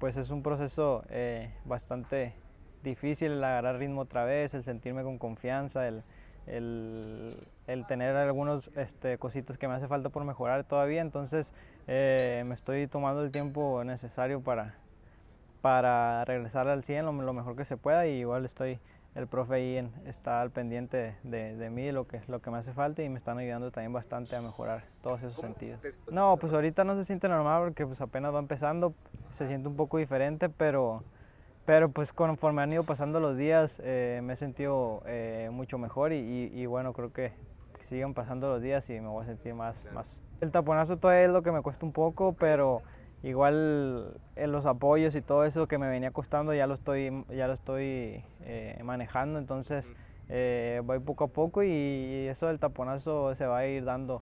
pues es un proceso eh, bastante difícil el agarrar ritmo otra vez, el sentirme con confianza, el, el, tener algunas este, cositas que me hace falta por mejorar todavía. Entonces eh, me estoy tomando el tiempo necesario para, para regresar al 100 lo mejor que se pueda y igual estoy el profe ahí está al pendiente de, mí, lo que, lo que me hace falta y me están ayudando también bastante a mejorar todos esos sentidos. No, pues ahorita no se siente normal porque pues apenas va empezando, se siente un poco diferente, pero, pero pues conforme han ido pasando los días eh, me he sentido eh, mucho mejor y, bueno, creo que siguen pasando los días y me voy a sentir más, más. El taponazo todavía es lo que me cuesta un poco, pero... Igual en eh, los apoyos y todo eso que me venía costando ya lo estoy, ya lo estoy eh, manejando, entonces eh, voy poco a poco y eso del taponazo se va a ir dando.